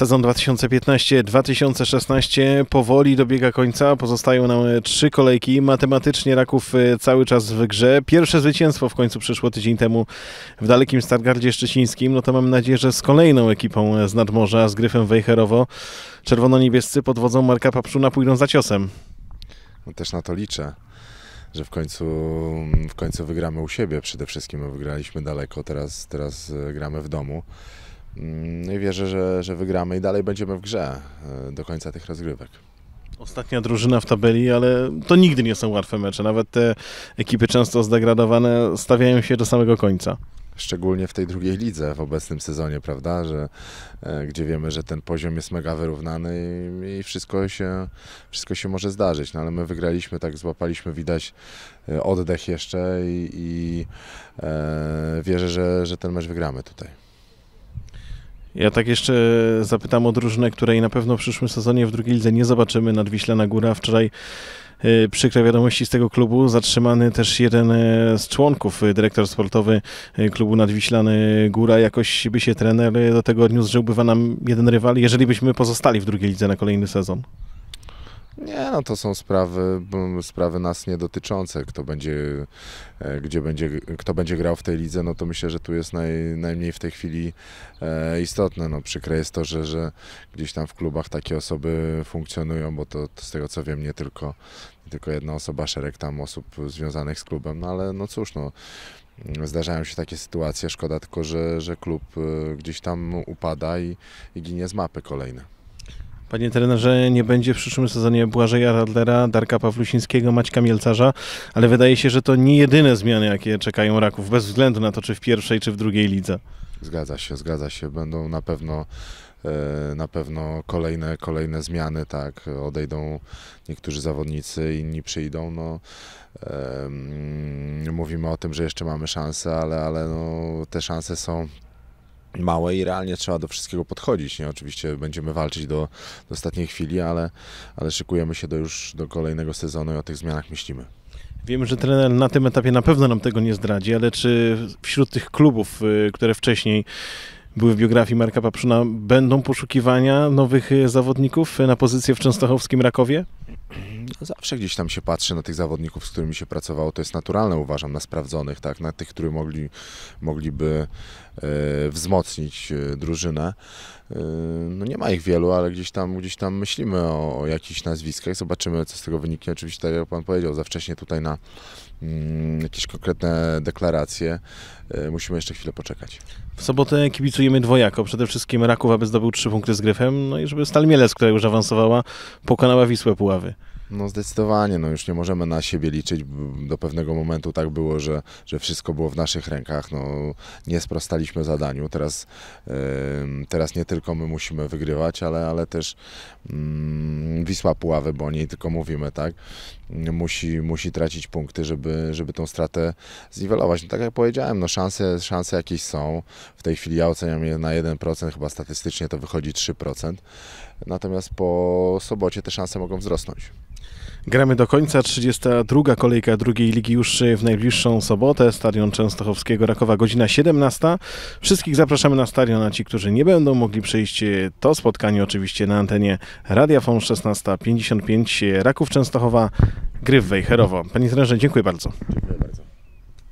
Sezon 2015-2016 powoli dobiega końca. Pozostają nam e, trzy kolejki. Matematycznie Raków e, cały czas w grze. Pierwsze zwycięstwo w końcu przyszło tydzień temu w dalekim Stargardzie Szczecińskim. No to mam nadzieję, że z kolejną ekipą e, z nadmorza, z Gryfem Wejherowo, czerwono-niebiescy pod wodzą Marka Papszuna pójdą za ciosem. No też na to liczę że w końcu, w końcu wygramy u siebie przede wszystkim. wygraliśmy daleko, teraz, teraz gramy w domu. Mm, no i wierzę, że, że wygramy i dalej będziemy w grze e, do końca tych rozgrywek. Ostatnia drużyna w tabeli, ale to nigdy nie są łatwe mecze. Nawet te ekipy często zdegradowane stawiają się do samego końca szczególnie w tej drugiej lidze w obecnym sezonie, prawda, że, e, gdzie wiemy, że ten poziom jest mega wyrównany i, i, wszystko, się, wszystko się może zdarzyć, no ale my wygraliśmy, tak złapaliśmy, widać e, oddech jeszcze i, i e, wierzę, że, że ten mecz wygramy tutaj. Ja tak jeszcze zapytam o drużynę, której na pewno w przyszłym sezonie w drugiej lidze nie zobaczymy nad Wiślana Góra. Wczoraj y, przykre wiadomości z tego klubu. Zatrzymany też jeden y, z członków, y, dyrektor sportowy klubu Nadwiślany Góra. Jakoś by się trener do tego odniósł, że ubywa nam jeden rywal, jeżeli byśmy pozostali w drugiej lidze na kolejny sezon. Nie, no to są sprawy, sprawy nas nie dotyczące. Kto będzie, e, gdzie będzie, kto będzie grał w tej lidze, no to myślę, że tu jest naj, najmniej w tej chwili e, istotne. No, przykre jest to, że, że gdzieś tam w klubach takie osoby funkcjonują, bo to, to z tego co wiem nie tylko, nie tylko jedna osoba, szereg tam osób związanych z klubem, no ale no cóż, no, zdarzają się takie sytuacje. Szkoda tylko, że, że klub e, gdzieś tam upada i, i ginie z mapy kolejne. Panie trenerze, nie będzie w przyszłym sezonie Błażeja Radlera, Darka Pawlusińskiego, Maćka Mielcarza, ale wydaje się, że to nie jedyne zmiany, jakie czekają Raków, bez względu na to, czy w pierwszej, czy w drugiej lidze. Zgadza się, zgadza się. Będą na pewno e, na pewno kolejne, kolejne zmiany, tak, odejdą niektórzy zawodnicy, inni przyjdą, no um, mówimy o tym, że jeszcze mamy szanse, ale, ale no, te szanse są małe i realnie trzeba do wszystkiego podchodzić. Nie? Oczywiście będziemy walczyć do, do ostatniej chwili, ale, ale szykujemy się do już do kolejnego sezonu i o tych zmianach myślimy. Wiemy, że trener na tym etapie na pewno nam tego nie zdradzi, ale czy wśród tych klubów, y, które wcześniej były w biografii Marka Paprzuna, będą poszukiwania nowych y, zawodników y, na pozycję w Częstochowskim Rakowie? Zawsze gdzieś tam się patrzy na tych zawodników, z którymi się pracowało, to jest naturalne uważam, na sprawdzonych, tak, na tych, którzy mogli, mogliby e, wzmocnić e, drużynę. E, no nie ma ich wielu, ale gdzieś tam, gdzieś tam myślimy o, o jakichś nazwiskach, zobaczymy co z tego wyniknie. Oczywiście tak jak Pan powiedział, za wcześnie tutaj na mm, jakieś konkretne deklaracje. E, musimy jeszcze chwilę poczekać. W sobotę kibicujemy dwojako. Przede wszystkim Raków, aby zdobył trzy punkty z Gryfem, no i żeby Stal Mielec, która już awansowała, pokonała Wisłę Puławy. No zdecydowanie, no już nie możemy na siebie liczyć. Do pewnego momentu tak było, że, że wszystko było w naszych rękach. No, nie sprostaliśmy zadaniu. Teraz, teraz nie tylko my musimy wygrywać, ale, ale też mm, Wisła Puławy, bo o niej tylko mówimy, tak? Musi, musi tracić punkty, żeby, żeby tą stratę zniwelować. No, tak jak powiedziałem, no szanse, szanse jakieś są. W tej chwili ja oceniam je na 1%, chyba statystycznie to wychodzi 3%. Natomiast po sobocie te szanse mogą wzrosnąć. Gramy do końca. 32. kolejka drugiej ligi już w najbliższą sobotę. Stadion Częstochowskiego Rakowa, godzina 17. Wszystkich zapraszamy na stadion, a ci, którzy nie będą mogli przejść to spotkanie, oczywiście na antenie Radia FOM 1655 Raków Częstochowa, gry w Wejherowo. Panie trenerze, dziękuję bardzo. Dziękuję bardzo.